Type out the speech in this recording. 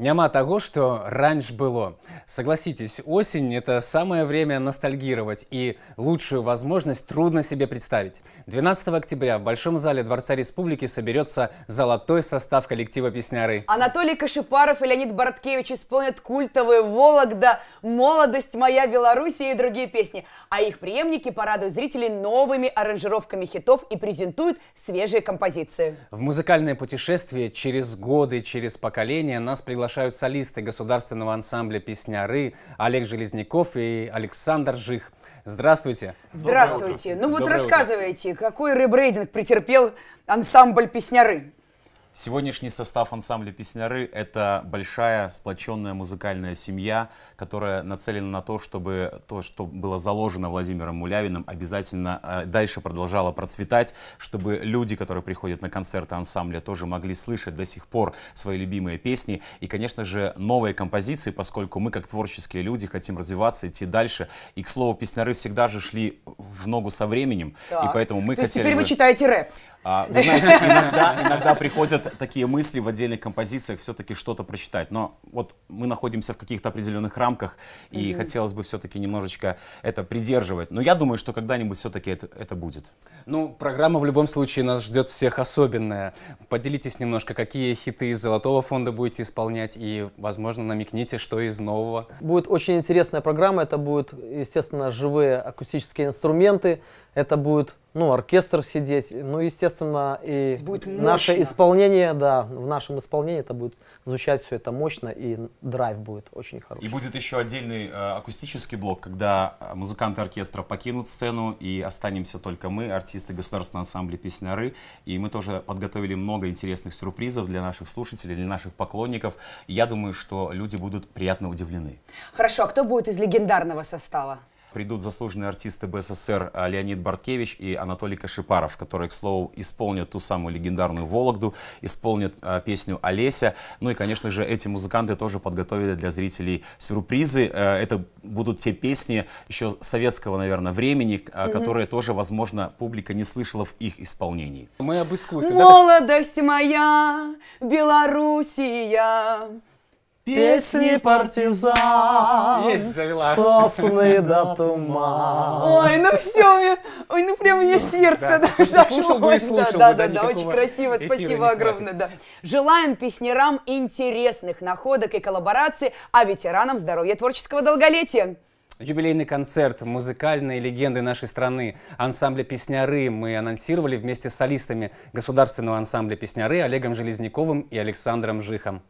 Няма того, что раньше было. Согласитесь, осень – это самое время ностальгировать, и лучшую возможность трудно себе представить. 12 октября в Большом зале Дворца Республики соберется золотой состав коллектива «Песняры». Анатолий Кашипаров и Леонид Бороткевич исполнят культовые «Вологда», «Молодость моя Белоруссия» и другие песни. А их преемники порадуют зрителей новыми аранжировками хитов и презентуют свежие композиции. В музыкальное путешествие через годы, через поколения нас приглашают солисты государственного ансамбля «Песняры» Олег Железняков и Александр Жих. Здравствуйте. Здравствуйте. Ну вот Доброе рассказывайте, утро. какой ребрейдинг претерпел ансамбль «Песняры»? Сегодняшний состав ансамбля «Песняры» — это большая сплоченная музыкальная семья, которая нацелена на то, чтобы то, что было заложено Владимиром Мулявиным, обязательно э, дальше продолжало процветать, чтобы люди, которые приходят на концерты ансамбля, тоже могли слышать до сих пор свои любимые песни. И, конечно же, новые композиции, поскольку мы, как творческие люди, хотим развиваться, идти дальше. И, к слову, «Песняры» всегда же шли в ногу со временем, так. и поэтому мы то хотели... То есть теперь бы... вы читаете рэп? А, вы знаете, иногда, иногда приходят такие мысли в отдельных композициях все-таки что-то прочитать. Но вот мы находимся в каких-то определенных рамках, и mm хотелось бы все-таки немножечко это придерживать. Но я думаю, что когда-нибудь все-таки это, это будет. Ну, программа в любом случае нас ждет всех особенная. Поделитесь немножко, какие хиты из Золотого фонда будете исполнять, и, возможно, намекните, что из нового. Будет очень интересная программа. Это будут, естественно, живые акустические инструменты. Это будет ну, оркестр сидеть. Ну, естественно, и будет наше исполнение, да, в нашем исполнении это будет звучать все это мощно, и драйв будет очень хороший. И будет еще отдельный э, акустический блок, когда э, музыканты оркестра покинут сцену, и останемся только мы, артисты государственного ансамбля «Песняры». И мы тоже подготовили много интересных сюрпризов для наших слушателей, для наших поклонников. Я думаю, что люди будут приятно удивлены. Хорошо, а кто будет из легендарного состава? придут заслуженные артисты БССР э, Леонид Барткевич и Анатолий Кашипаров, которые, к слову, исполнят ту самую легендарную «Вологду», исполнят э, песню «Олеся». Ну и, конечно же, эти музыканты тоже подготовили для зрителей сюрпризы. Э, это будут те песни еще советского, наверное, времени, э, угу. которые тоже, возможно, публика не слышала в их исполнении. Мы об искусстве. Молодость моя, Белоруссия, Песни партизан, Есть, завела. сосны до тумана. Ой, ну все, ой, ну прям мне сердце да. Да, да, да, да, да, очень красиво, спасибо огромное, да. Желаем песнерам интересных находок и коллабораций, а ветеранам здоровья творческого долголетия. Юбилейный концерт музыкальной легенды нашей страны ансамбля «Песняры» мы анонсировали вместе с солистами государственного ансамбля «Песняры» Олегом Железняковым и Александром Жихом.